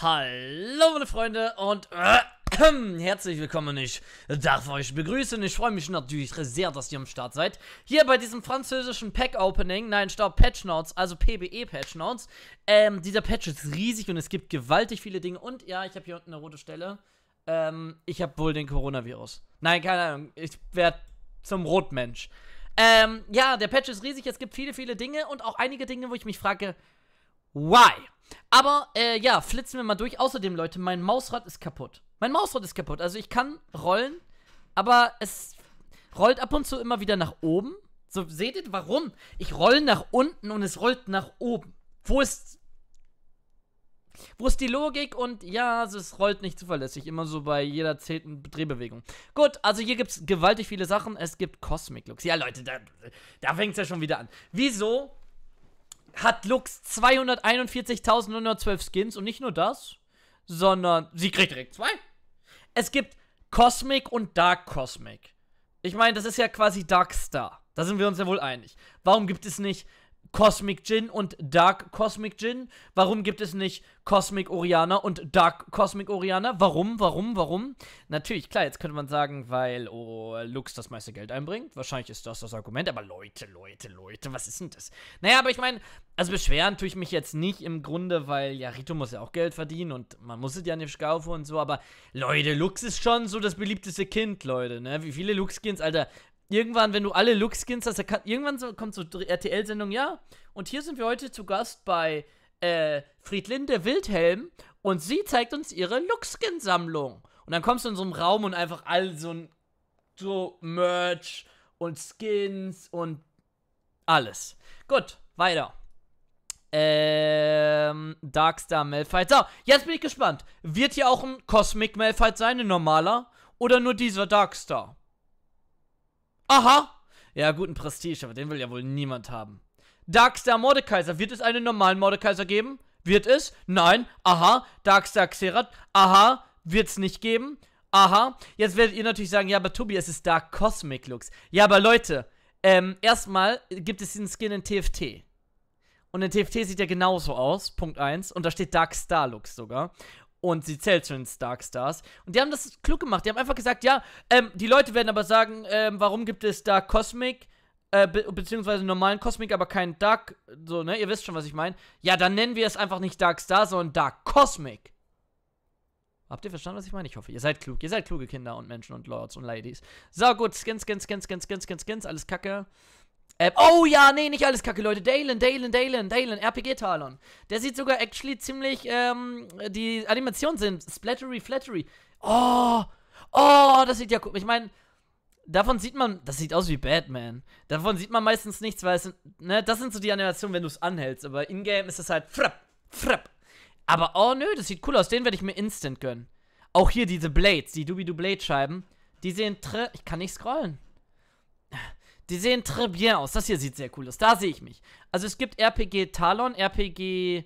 Hallo meine Freunde und äh, herzlich willkommen. Ich darf euch begrüßen. Ich freue mich natürlich sehr, dass ihr am Start seid. Hier bei diesem französischen Pack-Opening, nein, stopp, Patch Notes, also PBE-Patch Notes. Ähm, dieser Patch ist riesig und es gibt gewaltig viele Dinge. Und ja, ich habe hier unten eine rote Stelle. Ähm, ich habe wohl den Coronavirus. Nein, keine Ahnung. Ich werde zum Rotmensch. Ähm, ja, der Patch ist riesig. Es gibt viele, viele Dinge und auch einige Dinge, wo ich mich frage, Why? Aber äh, ja, flitzen wir mal durch. Außerdem, Leute, mein Mausrad ist kaputt. Mein Mausrad ist kaputt. Also ich kann rollen, aber es rollt ab und zu immer wieder nach oben. So, seht ihr, warum? Ich roll nach unten und es rollt nach oben. Wo ist. Wo ist die Logik? Und ja, also, es rollt nicht zuverlässig. Immer so bei jeder zehnten Drehbewegung. Gut, also hier gibt es gewaltig viele Sachen. Es gibt Cosmic Looks. Ja, Leute, da, da fängt es ja schon wieder an. Wieso hat Lux 241.912 Skins und nicht nur das, sondern sie kriegt direkt zwei. Es gibt Cosmic und Dark Cosmic. Ich meine, das ist ja quasi Dark Star. Da sind wir uns ja wohl einig. Warum gibt es nicht Cosmic Gin und Dark Cosmic Gin? Warum gibt es nicht Cosmic Oriana und Dark Cosmic Oriana? Warum, warum, warum? Natürlich, klar, jetzt könnte man sagen, weil oh, Lux das meiste Geld einbringt. Wahrscheinlich ist das das Argument, aber Leute, Leute, Leute, was ist denn das? Naja, aber ich meine, also beschweren tue ich mich jetzt nicht im Grunde, weil ja, Rito muss ja auch Geld verdienen und man muss es ja nicht kaufen und so, aber Leute, Lux ist schon so das beliebteste Kind, Leute, ne? Wie viele Lux-Skins, Alter, irgendwann, wenn du alle Lookskins hast, kann, irgendwann so, kommt so RTL-Sendung, ja, und hier sind wir heute zu Gast bei äh, Friedlinde Wildhelm und sie zeigt uns ihre lookskin sammlung Und dann kommst du in so einen Raum und einfach all so ein so Merch und Skins und alles. Gut, weiter. Ähm, Darkstar Malphite. So, jetzt bin ich gespannt. Wird hier auch ein Cosmic Malphite sein, ein normaler? Oder nur dieser Darkstar? Aha! Ja, guten Prestige, aber den will ja wohl niemand haben. Darkstar Mordekaiser. Wird es einen normalen Mordekaiser geben? Wird es? Nein. Aha. Darkstar Xerath. Aha. Wird es nicht geben? Aha. Jetzt werdet ihr natürlich sagen, ja, aber Tobi, es ist Dark Cosmic Lux. Ja, aber Leute, ähm, erstmal gibt es diesen Skin in TFT. Und in TFT sieht er genauso aus, Punkt 1. Und da steht Dark Star Lux sogar und sie zählt zu den Stark Stars. Und die haben das klug gemacht. Die haben einfach gesagt, ja, ähm, die Leute werden aber sagen, ähm, warum gibt es da Cosmic, äh, be beziehungsweise normalen Cosmic, aber keinen Dark, so, ne? Ihr wisst schon, was ich meine. Ja, dann nennen wir es einfach nicht Dark Star, sondern Dark Cosmic. Habt ihr verstanden, was ich meine? Ich hoffe, ihr seid klug. Ihr seid kluge Kinder und Menschen und Lords und Ladies. So, gut. Skins, Skins, Skins, Skins, Skins, Skins, Skins. Alles kacke. App. Äh, oh, oh ja, nee, nicht alles kacke, Leute. Dalen, Dalen, Dalen, Dalen, RPG-Talon. Der sieht sogar actually ziemlich, ähm, die Animationen sind splattery, flattery. Oh, oh, das sieht ja cool. Ich meine, davon sieht man, das sieht aus wie Batman. Davon sieht man meistens nichts, weil es, sind, ne, das sind so die Animationen, wenn du es anhältst. Aber in-game ist es halt frapp, frapp. Aber oh nö, das sieht cool aus. Den werde ich mir instant gönnen. Auch hier diese Blades, die Doobie-Doo-Blade-Scheiben. Die sehen tr... Ich kann nicht scrollen. Die sehen très bien aus. Das hier sieht sehr cool aus. Da sehe ich mich. Also es gibt RPG Talon, RPG,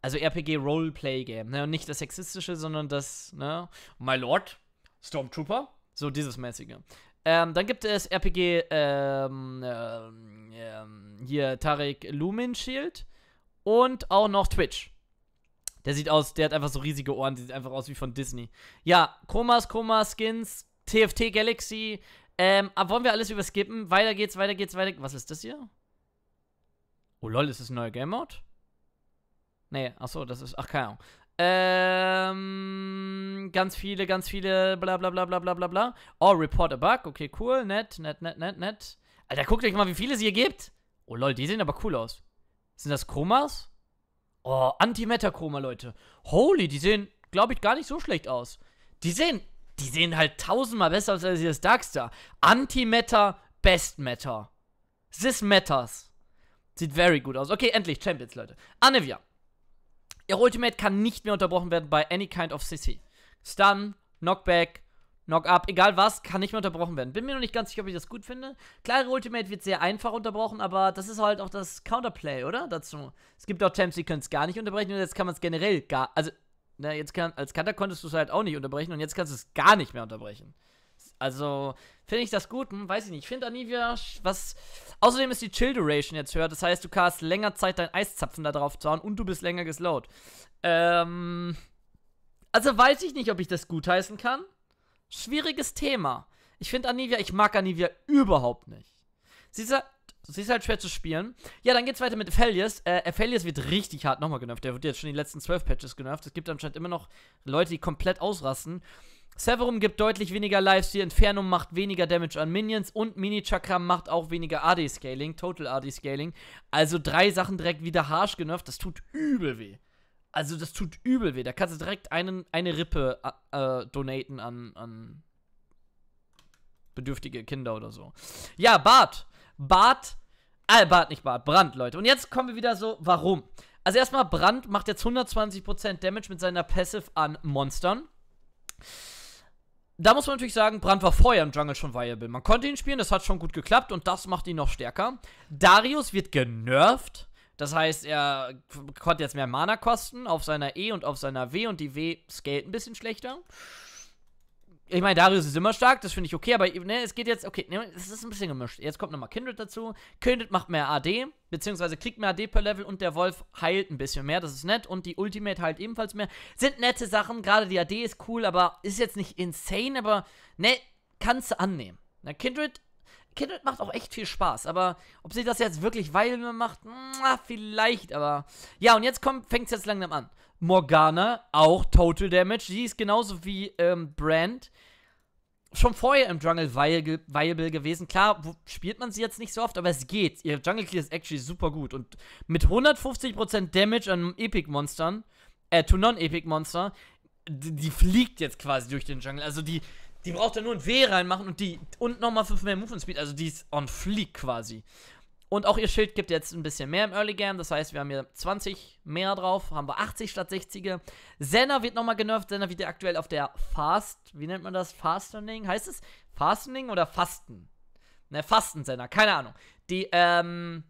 also RPG Roleplay Game. Ne? nicht das sexistische, sondern das, ne? My Lord, Stormtrooper. So dieses mäßige. Ähm, dann gibt es RPG, ähm, ähm, ähm, hier Tarek Lumin Shield. Und auch noch Twitch. Der sieht aus, der hat einfach so riesige Ohren, die sieht einfach aus wie von Disney. Ja, Komas, Komas, Skins, TFT Galaxy, ähm, aber wollen wir alles überskippen? Weiter geht's, weiter geht's, weiter Was ist das hier? Oh lol, ist das ein neuer Game Mode? Nee, achso, das ist. Ach, keine Ahnung. Ähm, ganz viele, ganz viele, bla bla bla bla bla bla bla. Oh, report a bug. Okay, cool. Nett, nett, nett, nett, nett. Alter, guckt euch mal, wie viele es hier gibt. Oh lol, die sehen aber cool aus. Sind das Chromas? Oh, Antimatter-Chroma, Leute. Holy, die sehen, glaube ich, gar nicht so schlecht aus. Die sehen die sehen halt tausendmal besser aus als dieses Darkstar. Anti-Matter, Best Matter. This matters. Sieht very gut aus. Okay, endlich Champions, Leute. Anivia. Ihr Ultimate kann nicht mehr unterbrochen werden bei any kind of CC. Stun, Knockback, Knock-Up, egal was, kann nicht mehr unterbrochen werden. Bin mir noch nicht ganz sicher, ob ich das gut finde. Klare Ultimate wird sehr einfach unterbrochen, aber das ist halt auch das Counterplay, oder? Dazu. Es gibt auch Champs, die können es gar nicht unterbrechen und jetzt kann man es generell gar. Also, na, jetzt kann, als Cutter konntest du es halt auch nicht unterbrechen und jetzt kannst du es gar nicht mehr unterbrechen. Also, finde ich das gut? Hm, weiß ich nicht. Ich finde Anivia was. Außerdem ist die Chill Duration jetzt höher. Das heißt, du kannst länger Zeit deinen Eiszapfen da drauf zauen und du bist länger geslowt. Ähm. Also weiß ich nicht, ob ich das gutheißen kann. Schwieriges Thema. Ich finde Anivia, ich mag Anivia überhaupt nicht. Sie ist ja Sie ist halt schwer zu spielen. Ja, dann geht's weiter mit Aphelius. Äh, Aphelius wird richtig hart nochmal genervt. Der wird jetzt schon die letzten zwölf Patches genervt. Es gibt anscheinend immer noch Leute, die komplett ausrasten. Severum gibt deutlich weniger Lifesteal, Infernum macht weniger Damage an Minions und Mini-Chakra macht auch weniger AD-Scaling, Total AD-Scaling. Also drei Sachen direkt wieder harsh genervt, das tut übel weh. Also das tut übel weh. Da kannst du direkt einen, eine Rippe äh, äh donaten an, an bedürftige Kinder oder so. Ja, Bart. Bart, äh, Bart nicht Bart, Brand, Leute. Und jetzt kommen wir wieder so, warum? Also erstmal, Brand macht jetzt 120% Damage mit seiner Passive an Monstern. Da muss man natürlich sagen, Brand war vorher im Jungle schon viable. Man konnte ihn spielen, das hat schon gut geklappt und das macht ihn noch stärker. Darius wird genervt. Das heißt, er konnte jetzt mehr Mana kosten auf seiner E und auf seiner W und die W scaled ein bisschen schlechter. Ich meine, Darius ist immer stark, das finde ich okay, aber ne, es geht jetzt, okay, ne, es ist ein bisschen gemischt. Jetzt kommt nochmal Kindred dazu. Kindred macht mehr AD, beziehungsweise kriegt mehr AD per Level und der Wolf heilt ein bisschen mehr, das ist nett. Und die Ultimate heilt ebenfalls mehr. Sind nette Sachen, gerade die AD ist cool, aber ist jetzt nicht insane, aber ne, kannst du annehmen. Na, Kindred Kindred macht auch echt viel Spaß, aber ob sie das jetzt wirklich weil macht, na, mm, ah, vielleicht, aber. Ja, und jetzt fängt es jetzt langsam an. Morgana, auch Total Damage, Sie ist genauso wie ähm, Brand schon vorher im Jungle viable gewesen. Klar, spielt man sie jetzt nicht so oft, aber es geht. Ihr Jungle Clear ist actually super gut. Und mit 150% Damage an Epic-Monstern, äh, to Non-Epic-Monster, die, die fliegt jetzt quasi durch den Jungle. Also die, die braucht ja nur ein W reinmachen und die und nochmal 5 mehr Movement Speed. Also die ist on fleek quasi. Und auch ihr Schild gibt jetzt ein bisschen mehr im Early Game. Das heißt, wir haben hier 20 mehr drauf. Haben wir 80 statt 60er. Senna wird nochmal genervt. Senna wird ja aktuell auf der Fast. Wie nennt man das? Fastening? Heißt es Fastening oder Fasten? Ne, fasten Fastensenna. Keine Ahnung. Die, ähm.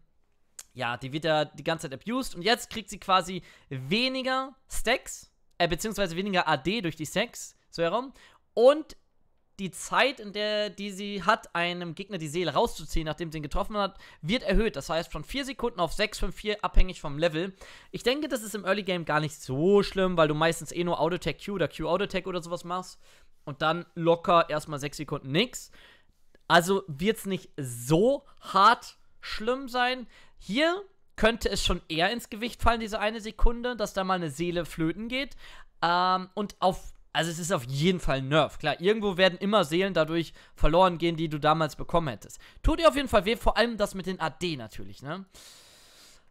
Ja, die wird ja die ganze Zeit abused. Und jetzt kriegt sie quasi weniger Stacks. Äh, beziehungsweise weniger AD durch die Stacks. So herum. Und die Zeit, in der die sie hat, einem Gegner die Seele rauszuziehen, nachdem sie ihn getroffen hat, wird erhöht. Das heißt von 4 Sekunden auf 6, 5, 4, abhängig vom Level. Ich denke, das ist im Early Game gar nicht so schlimm, weil du meistens eh nur Auto-Tech Q oder Q-Auto-Tech oder sowas machst. Und dann locker erstmal 6 Sekunden nix. Also wird es nicht so hart schlimm sein. Hier könnte es schon eher ins Gewicht fallen, diese eine Sekunde, dass da mal eine Seele flöten geht. Ähm, und auf also es ist auf jeden Fall ein Nerf. Klar, irgendwo werden immer Seelen dadurch verloren gehen, die du damals bekommen hättest. Tut dir auf jeden Fall weh, vor allem das mit den AD natürlich, ne?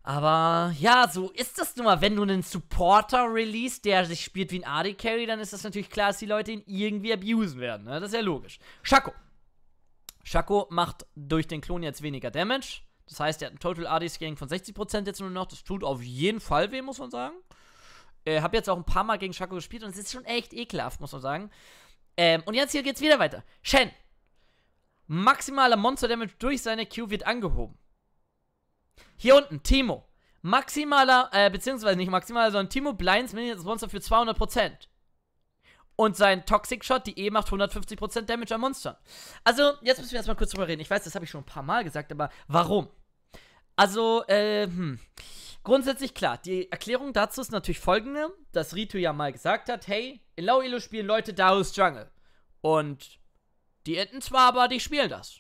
Aber ja, so ist das nun mal. Wenn du einen Supporter release, der sich spielt wie ein AD-Carry, dann ist das natürlich klar, dass die Leute ihn irgendwie abusen werden. Ne? Das ist ja logisch. Schako. Schako macht durch den Klon jetzt weniger Damage. Das heißt, er hat einen Total AD-Scaling von 60% jetzt nur noch. Das tut auf jeden Fall weh, muss man sagen. Äh, habe jetzt auch ein paar Mal gegen Shaco gespielt und es ist schon echt ekelhaft, muss man sagen. Ähm, und jetzt hier geht's wieder weiter. Shen. Maximaler Monster Damage durch seine Q wird angehoben. Hier unten, Timo. Maximaler, äh, beziehungsweise nicht maximaler, sondern Timo Blinds minimiert das Monster für 200%. Und sein Toxic Shot, die E macht 150% Damage an Monstern. Also, jetzt müssen wir erstmal kurz drüber reden. Ich weiß, das habe ich schon ein paar Mal gesagt, aber warum? Also, äh, hm. Grundsätzlich klar, die Erklärung dazu ist natürlich folgende, dass Ritu ja mal gesagt hat, hey, in Low Elo spielen Leute Darius Jungle. Und die Enten zwar, aber die spielen das.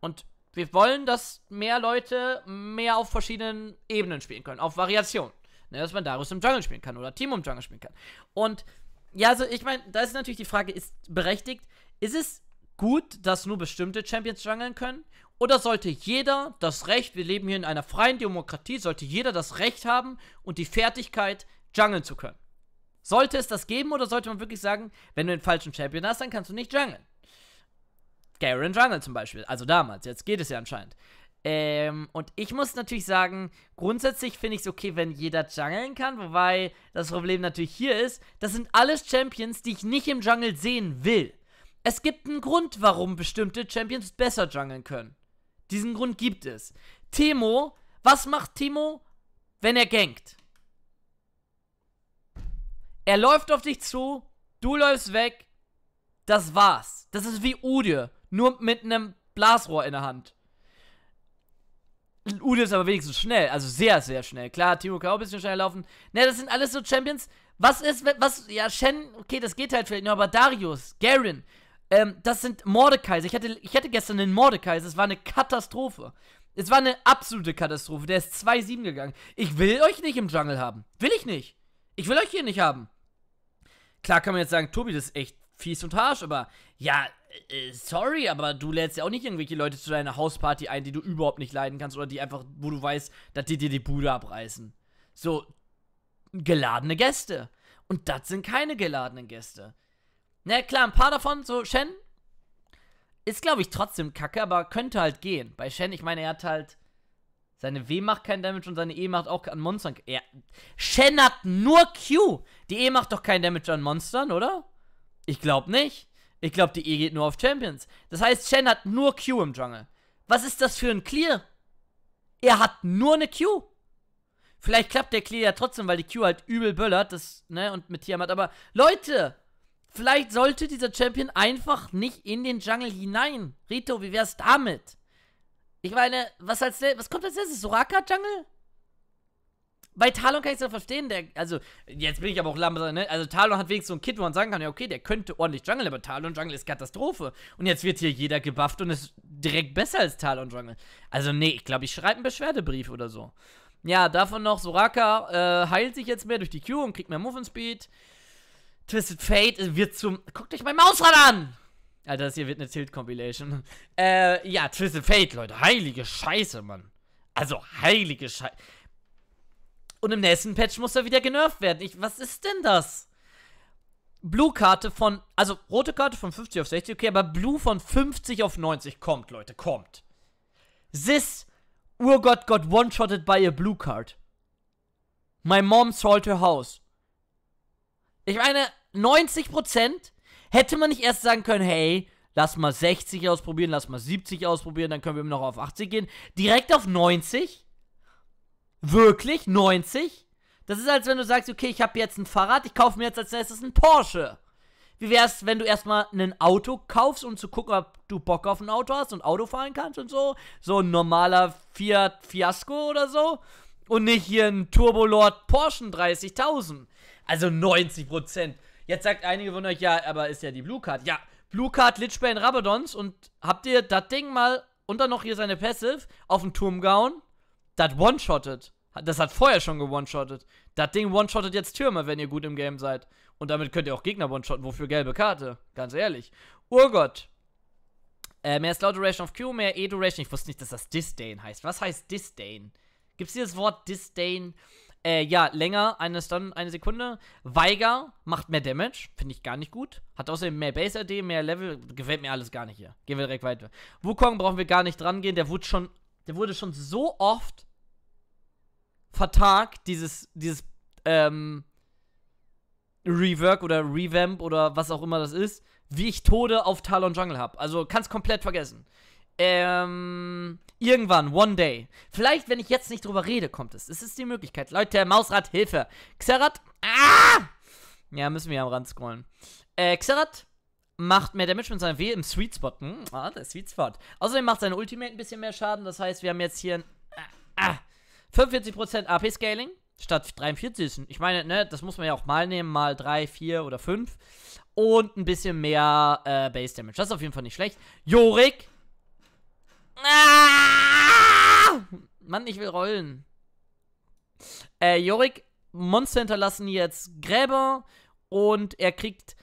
Und wir wollen, dass mehr Leute mehr auf verschiedenen Ebenen spielen können, auf Variationen. Ne, dass man Darius im Jungle spielen kann oder Team im Jungle spielen kann. Und ja, also ich meine, da ist natürlich die Frage, ist berechtigt, ist es gut, dass nur bestimmte Champions jungeln können? Oder sollte jeder das Recht, wir leben hier in einer freien Demokratie, sollte jeder das Recht haben und die Fertigkeit, jungeln zu können? Sollte es das geben oder sollte man wirklich sagen, wenn du den falschen Champion hast, dann kannst du nicht jungeln? Garen Jungle zum Beispiel, also damals, jetzt geht es ja anscheinend. Ähm, und ich muss natürlich sagen, grundsätzlich finde ich es okay, wenn jeder jungeln kann, wobei das Problem natürlich hier ist, das sind alles Champions, die ich nicht im Jungle sehen will. Es gibt einen Grund, warum bestimmte Champions besser jungeln können. Diesen Grund gibt es. Temo, was macht Temo, wenn er gankt? Er läuft auf dich zu, du läufst weg, das war's. Das ist wie Ude, nur mit einem Blasrohr in der Hand. Ude ist aber wenigstens schnell, also sehr, sehr schnell. Klar, Timo kann auch ein bisschen schneller laufen. Ne, das sind alles so Champions. Was ist, was, ja, Shen, okay, das geht halt vielleicht noch, aber Darius, Garen, ähm, das sind Mordekaiser. Ich hatte, ich hatte gestern den Mordekaiser. Es war eine Katastrophe. Es war eine absolute Katastrophe. Der ist 2-7 gegangen. Ich will euch nicht im Jungle haben. Will ich nicht. Ich will euch hier nicht haben. Klar kann man jetzt sagen, Tobi, das ist echt fies und harsch, aber ja, äh, sorry, aber du lädst ja auch nicht irgendwelche Leute zu deiner Hausparty ein, die du überhaupt nicht leiden kannst oder die einfach, wo du weißt, dass die dir die Bude abreißen. So, geladene Gäste. Und das sind keine geladenen Gäste. Na klar, ein paar davon, so Shen, ist glaube ich trotzdem kacke, aber könnte halt gehen. Bei Shen, ich meine, er hat halt. Seine W macht keinen Damage und seine E macht auch an Monstern. Ja. Shen hat nur Q. Die E macht doch keinen Damage an Monstern, oder? Ich glaube nicht. Ich glaube, die E geht nur auf Champions. Das heißt, Shen hat nur Q im Jungle. Was ist das für ein Clear? Er hat nur eine Q. Vielleicht klappt der Clear ja trotzdem, weil die Q halt übel böllert, das, ne, und mit Tiamat. Aber Leute, Vielleicht sollte dieser Champion einfach nicht in den Jungle hinein. Rito, wie wär's damit? Ich meine, was als was kommt als nächstes? Soraka Jungle? Bei Talon kann ich es ja verstehen, der, also, jetzt bin ich aber auch Lambe, ne? Also, Talon hat wenigstens so ein Kit, wo man sagen kann, ja, okay, der könnte ordentlich Jungle, aber Talon Jungle ist Katastrophe. Und jetzt wird hier jeder gebufft und ist direkt besser als Talon Jungle. Also, nee, ich glaube, ich schreibe einen Beschwerdebrief oder so. Ja, davon noch, Soraka äh, heilt sich jetzt mehr durch die Q und kriegt mehr Move and Speed. Twisted Fate wird zum. Guckt euch mein Mausrad an! Alter, das hier wird eine Tilt-Compilation. Äh, ja, Twisted Fate, Leute. Heilige Scheiße, Mann. Also, heilige Scheiße. Und im nächsten Patch muss er wieder genervt werden. Ich, was ist denn das? Blue-Karte von. Also, rote Karte von 50 auf 60, okay, aber Blue von 50 auf 90. Kommt, Leute, kommt. Sis, Urgott got one-shotted by a blue card. My mom sold her house. Ich meine, 90% hätte man nicht erst sagen können, hey, lass mal 60 ausprobieren, lass mal 70 ausprobieren, dann können wir immer noch auf 80 gehen. Direkt auf 90? Wirklich? 90? Das ist, als wenn du sagst, okay, ich habe jetzt ein Fahrrad, ich kaufe mir jetzt als nächstes ein Porsche. Wie wär's, wenn du erstmal ein Auto kaufst, um zu gucken, ob du Bock auf ein Auto hast und Auto fahren kannst und so? So ein normaler Fiat Fiasco oder so? Und nicht hier ein Turbolord Porsche 30.000. Also 90 Prozent. Jetzt sagt einige von euch, ja, aber ist ja die Blue Card. Ja, Blue Card, Lichbane, Rabadons und habt ihr das Ding mal und dann noch hier seine Passive auf den Turm gehauen? Das one-shottet. Das hat vorher schon gewone-shottet. Das Ding one-shottet jetzt Türme, wenn ihr gut im Game seid. Und damit könnt ihr auch Gegner one-shotten. Wofür gelbe Karte? Ganz ehrlich. Urgott. Äh, mehr Slow Duration of Q, mehr E-Duration. Ich wusste nicht, dass das Disdain heißt. Was heißt Disdain? Gibt es dieses Wort Disdain? Äh, ja, länger, eine Stun, eine Sekunde. Weiger macht mehr Damage, finde ich gar nicht gut. Hat außerdem mehr Base-AD, mehr Level, gefällt mir alles gar nicht hier. Gehen wir direkt weiter. Wukong brauchen wir gar nicht dran gehen, der wurde schon, der wurde schon so oft vertagt, dieses, dieses, ähm, Rework oder Revamp oder was auch immer das ist, wie ich Tode auf Talon Jungle habe. Also kannst komplett vergessen. Ähm, irgendwann, one day. Vielleicht, wenn ich jetzt nicht drüber rede, kommt es. Es ist die Möglichkeit. Leute, Mausrad, Hilfe. Xerat, ah! Ja, müssen wir ja Rand scrollen. Äh, Xerat macht mehr Damage mit seinem W im Sweet Spot. Hm? Ah, der Sweet Spot. Außerdem macht sein Ultimate ein bisschen mehr Schaden. Das heißt, wir haben jetzt hier ein ah, ah, 45% AP-Scaling statt 43. Ich meine, ne, das muss man ja auch mal nehmen, mal 3, 4 oder 5. Und ein bisschen mehr äh, Base Damage. Das ist auf jeden Fall nicht schlecht. Jorik Ah! Mann, ich will rollen. Äh, Jorik, Monster hinterlassen jetzt Gräber und er kriegt.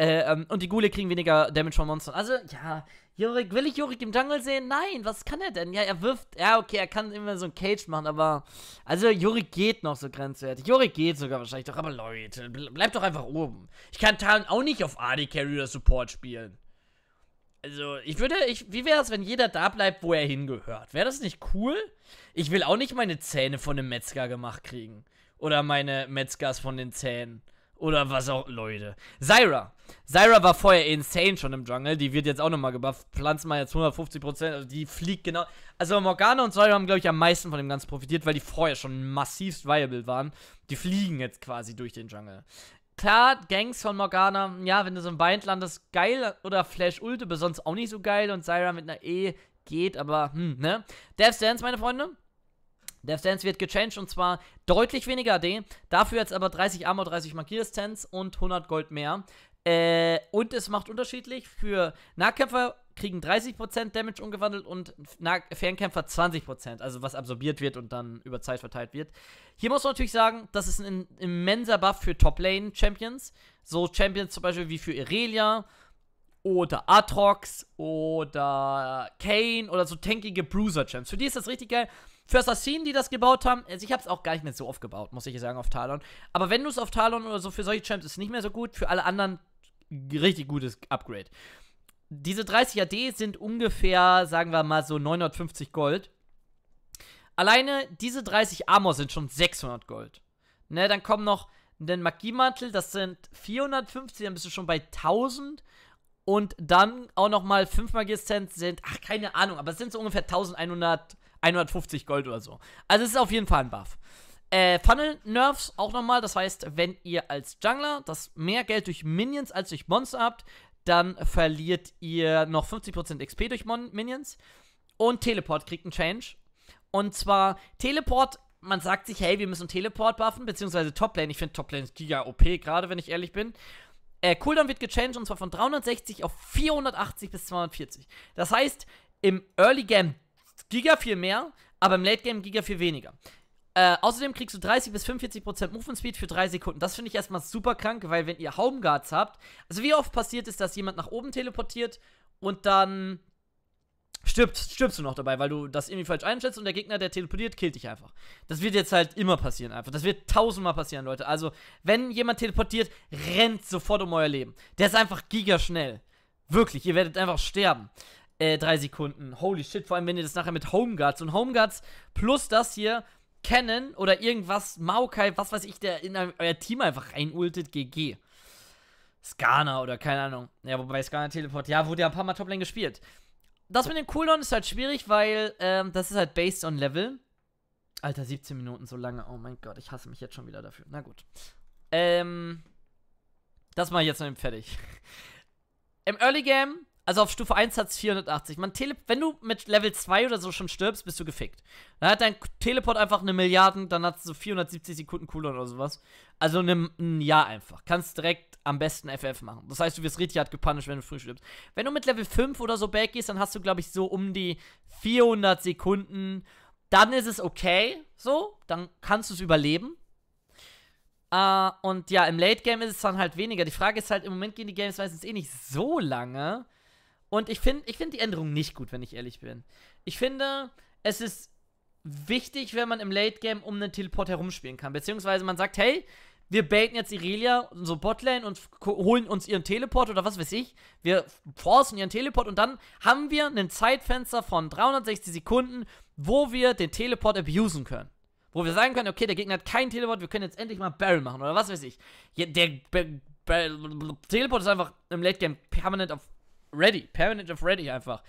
Äh, ähm, und die Gule kriegen weniger Damage von Monstern. Also, ja, Jorik, will ich Jorik im Jungle sehen? Nein, was kann er denn? Ja, er wirft. Ja, okay, er kann immer so ein Cage machen, aber. Also, Jorik geht noch so grenzwertig. Jorik geht sogar wahrscheinlich doch, aber Leute, bleibt doch einfach oben. Ich kann Talon auch nicht auf AD Carrier Support spielen. Also, ich würde, ich, wie wäre es, wenn jeder da bleibt, wo er hingehört? Wäre das nicht cool? Ich will auch nicht meine Zähne von einem Metzger gemacht kriegen. Oder meine Metzgers von den Zähnen. Oder was auch, Leute. Zyra. Zyra war vorher insane schon im Jungle. Die wird jetzt auch nochmal gebufft. Pflanzen mal jetzt 150%. Also die fliegt genau. Also Morgana und Zyra haben, glaube ich, am meisten von dem Ganzen profitiert, weil die vorher schon massivst viable waren. Die fliegen jetzt quasi durch den Jungle. Klar, Gangs von Morgana, ja, wenn du so ein Bind landest, geil. Oder Flash Ulte, sonst auch nicht so geil. Und Zyra mit einer E geht, aber hm, ne? Death Stance, meine Freunde. Death Stance wird gechanged und zwar deutlich weniger AD. Dafür jetzt aber 30 Armor, 30 Markierstens und 100 Gold mehr. Äh, und es macht unterschiedlich für Nahkämpfer kriegen 30% Damage umgewandelt und Fernkämpfer 20%, also was absorbiert wird und dann über Zeit verteilt wird. Hier muss man natürlich sagen, das ist ein immenser Buff für Top-Lane-Champions. So Champions zum Beispiel wie für Irelia oder Atrox oder Kane oder so tankige Bruiser-Champs. Für die ist das richtig geil. Für Assassinen, die das gebaut haben, also ich habe es auch gar nicht mehr so oft gebaut, muss ich sagen, auf Talon. Aber wenn du es auf Talon oder so für solche Champs ist es nicht mehr so gut, für alle anderen richtig gutes Upgrade diese 30 AD sind ungefähr, sagen wir mal, so 950 Gold. Alleine diese 30 Armor sind schon 600 Gold. Ne, dann kommen noch den Magiemantel, das sind 450, dann bist du schon bei 1000. Und dann auch nochmal 5 Magiereszenz sind, ach, keine Ahnung, aber es sind so ungefähr 1100, 150 Gold oder so. Also es ist auf jeden Fall ein Buff. Äh, Funnel Nerfs auch nochmal, das heißt, wenn ihr als Jungler das mehr Geld durch Minions als durch Monster habt, dann verliert ihr noch 50% XP durch Mon Minions. Und Teleport kriegt einen Change. Und zwar Teleport, man sagt sich, hey, wir müssen Teleport buffen, beziehungsweise Toplane. Ich finde Toplane ist giga OP, gerade wenn ich ehrlich bin. Äh, Cooldown wird gechanged und zwar von 360 auf 480 bis 240. Das heißt, im Early Game giga viel mehr, aber im Late Game giga viel weniger. Äh, außerdem kriegst du 30 bis 45% Prozent Movement Speed für 3 Sekunden. Das finde ich erstmal super krank, weil wenn ihr Home Guards habt, also wie oft passiert es, dass jemand nach oben teleportiert und dann stirbst, stirbst du noch dabei, weil du das irgendwie falsch einschätzt und der Gegner, der teleportiert, killt dich einfach. Das wird jetzt halt immer passieren einfach. Das wird tausendmal passieren, Leute. Also, wenn jemand teleportiert, rennt sofort um euer Leben. Der ist einfach gigaschnell. Wirklich, ihr werdet einfach sterben. Äh, drei Sekunden. Holy shit, vor allem wenn ihr das nachher mit Homeguards und Homeguards plus das hier Cannon oder irgendwas, Maokai, was weiß ich, der in euer Team einfach reinultet, GG. Skana oder keine Ahnung. Ja, wobei Skana Teleport, ja, wurde ja ein paar Mal Toplane gespielt. Das mit dem Cooldown ist halt schwierig, weil ähm, das ist halt based on Level. Alter, 17 Minuten so lange. Oh mein Gott, ich hasse mich jetzt schon wieder dafür. Na gut. Ähm, das mache ich jetzt noch eben fertig. Im Early Game also auf Stufe 1 hat es 480. Man tele wenn du mit Level 2 oder so schon stirbst, bist du gefickt. Dann hat dein Teleport einfach eine Milliarde, dann hat es so 470 Sekunden Cooler oder sowas. Also ne, ein Jahr einfach. Kannst direkt am besten FF machen. Das heißt, du wirst richtig hart gepunished, wenn du früh stirbst. Wenn du mit Level 5 oder so back gehst, dann hast du, glaube ich, so um die 400 Sekunden. Dann ist es okay, so. Dann kannst du es überleben. Uh, und ja, im Late Game ist es dann halt weniger. Die Frage ist halt, im Moment gehen die Games meistens eh nicht so lange. Und ich finde ich find die Änderung nicht gut, wenn ich ehrlich bin. Ich finde, es ist wichtig, wenn man im Late Game um einen Teleport herumspielen kann. Beziehungsweise man sagt, hey, wir baiten jetzt Irelia, so Botlane, und holen uns ihren Teleport oder was weiß ich. Wir forcen ihren Teleport und dann haben wir ein Zeitfenster von 360 Sekunden, wo wir den Teleport abusen können. Wo wir sagen können, okay, der Gegner hat keinen Teleport, wir können jetzt endlich mal Barrel machen oder was weiß ich. Der Teleport ist einfach im Late Game permanent auf Ready, Permanent of Ready einfach.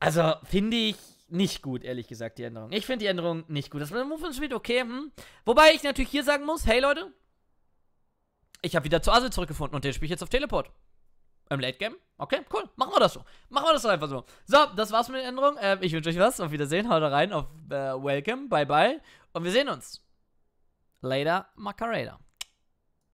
Also finde ich nicht gut, ehrlich gesagt, die Änderung. Ich finde die Änderung nicht gut. Das Movement Speed okay. Hm. Wobei ich natürlich hier sagen muss, hey Leute, ich habe wieder zu Asel zurückgefunden und den spiele ich jetzt auf Teleport. Im Late Game? Okay, cool. Machen wir das so. Machen wir das einfach so. So, das war's mit den Änderungen. Ähm, ich wünsche euch was. Auf Wiedersehen. Haut rein. Auf äh, Welcome. Bye bye. Und wir sehen uns. Later, Macarena.